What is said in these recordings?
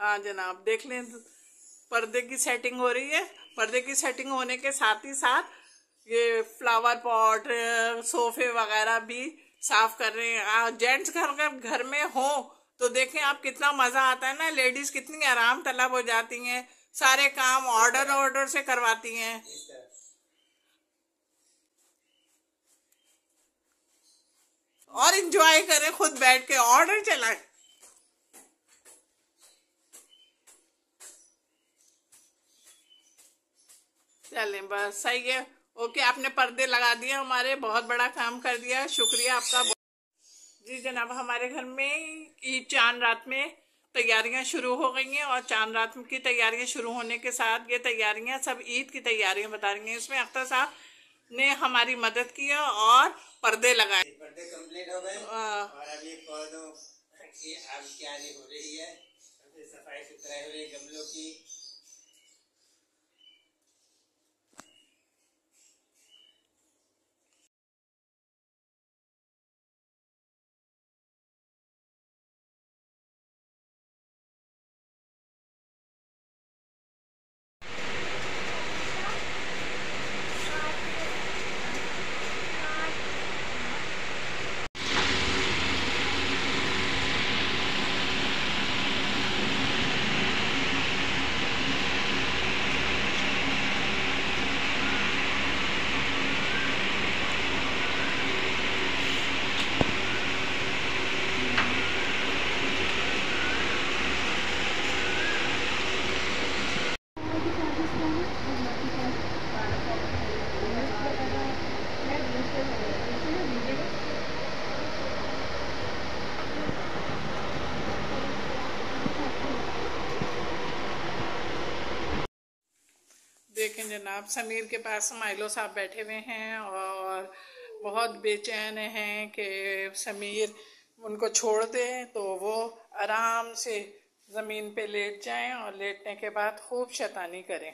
हाँ जनाब देख लें पर्दे की सेटिंग हो रही है पर्दे की सेटिंग होने के साथ ही साथ ये फ्लावर पॉट सोफे वगैरह भी साफ कर रहे हैं जेंट्स घर अगर घर में हो तो देखें आप कितना मजा आता है ना लेडीज कितनी आराम तलब हो जाती हैं सारे काम ऑर्डर ऑर्डर से करवाती हैं और इंजॉय करें खुद बैठ के ऑर्डर चलाएं चले बस सही है ओके आपने पर्दे लगा दिए हमारे बहुत बड़ा काम कर दिया शुक्रिया आपका जी जनाब हमारे घर में ईद चांद रात में तैयारियां शुरू हो गई हैं और चांद रात की तैयारियां शुरू होने के साथ ये तैयारियां सब ईद की तैयारियां बता रही हैं इसमें अख्तर साहब ने हमारी मदद की है और पर्दे लगाए पर्दे कंप्लीट हो गए और अभी पौधों की अब हो रही है सफाई सुथराई हो रही है गमलों की देखें जनाब समीर के पास माइलो साहब बैठे हुए हैं और बहुत बेचैन हैं कि समीर उनको छोड़ दे तो वो आराम से ज़मीन पे लेट जाएं और लेटने के बाद खूब शैतानी करें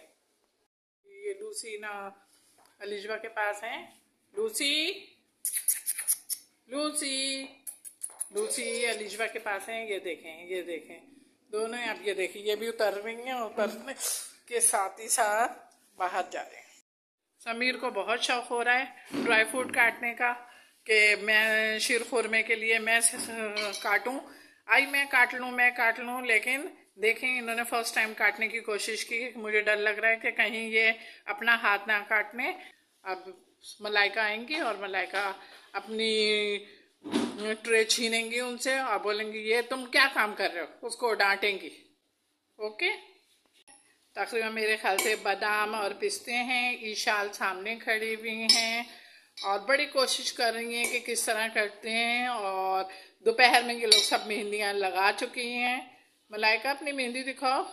ये लूसी ना अलिजवा के पास हैं लूसी लूसी लूसी अलीजवा के पास हैं ये देखें ये देखें दोनों आप ये देखिए ये भी उतर रही हैं उतरने के साथ ही साथ बाहर जा रहे हैं समीर को बहुत शौक हो रहा है ड्राई फ्रूट काटने का कि मैं शिर खुरमे के लिए मैं काटूं आई मैं काट लूं मैं काट लूं लेकिन देखें इन्होंने फर्स्ट टाइम काटने की कोशिश की मुझे डर लग रहा है कि कहीं ये अपना हाथ ना काटने अब मलाइका आएंगी और मलाइका अपनी ट्रे छीनेंगी उनसे और बोलेंगी ये तुम क्या काम कर रहे हो उसको डांटेंगी ओके तकरीबन मेरे ख्याल से बादाम और पिस्ते हैं ईशाल सामने खड़ी हुई हैं और बड़ी कोशिश कर रही हैं कि किस तरह करते हैं और दोपहर में ये लोग सब मेहंदियाँ लगा चुकी हैं मलाइका अपनी मेहंदी दिखाओ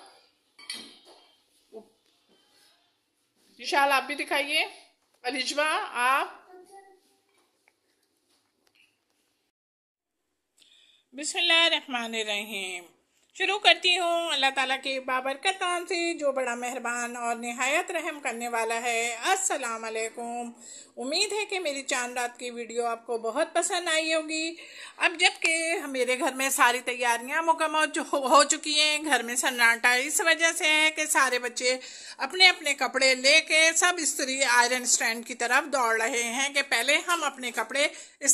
ईशाल आप भी दिखाइए अलिजवा आप बिस्मिल्लाह रहमान रहीम शुरू करती हूँ अल्लाह ताला के बाबरकत नाम से जो बड़ा मेहरबान और नहायत रहम करने वाला है अस्सलाम वालेकुम उम्मीद है कि मेरी चांद रात की वीडियो आपको बहुत पसंद आई होगी अब जबकि मेरे घर में सारी तैयारियां मुकम्मल हो चुकी हैं घर में सन्नाटा इस वजह से है कि सारे बच्चे अपने अपने कपड़े कर सब स्त्री आयरन स्टैंड की तरफ दौड़ रहे हैं कि पहले हम अपने कपड़े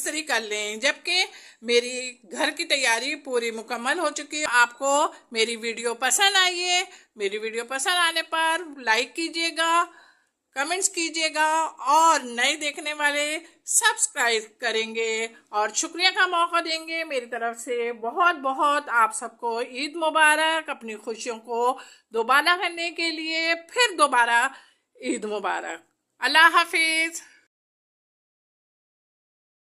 स्त्री कर लें जबकि मेरी घर की तैयारी पूरी मुकम्मल हो चुकी है आपको मेरी वीडियो पसंद आई है मेरी वीडियो पसंद आने पर लाइक कीजिएगा कमेंट्स कीजिएगा और नए देखने वाले सब्सक्राइब करेंगे और शुक्रिया का मौका देंगे मेरी तरफ से बहुत बहुत आप सबको ईद मुबारक अपनी खुशियों को दोबारा करने के लिए फिर दोबारा ईद मुबारक अल्लाह हाफिज़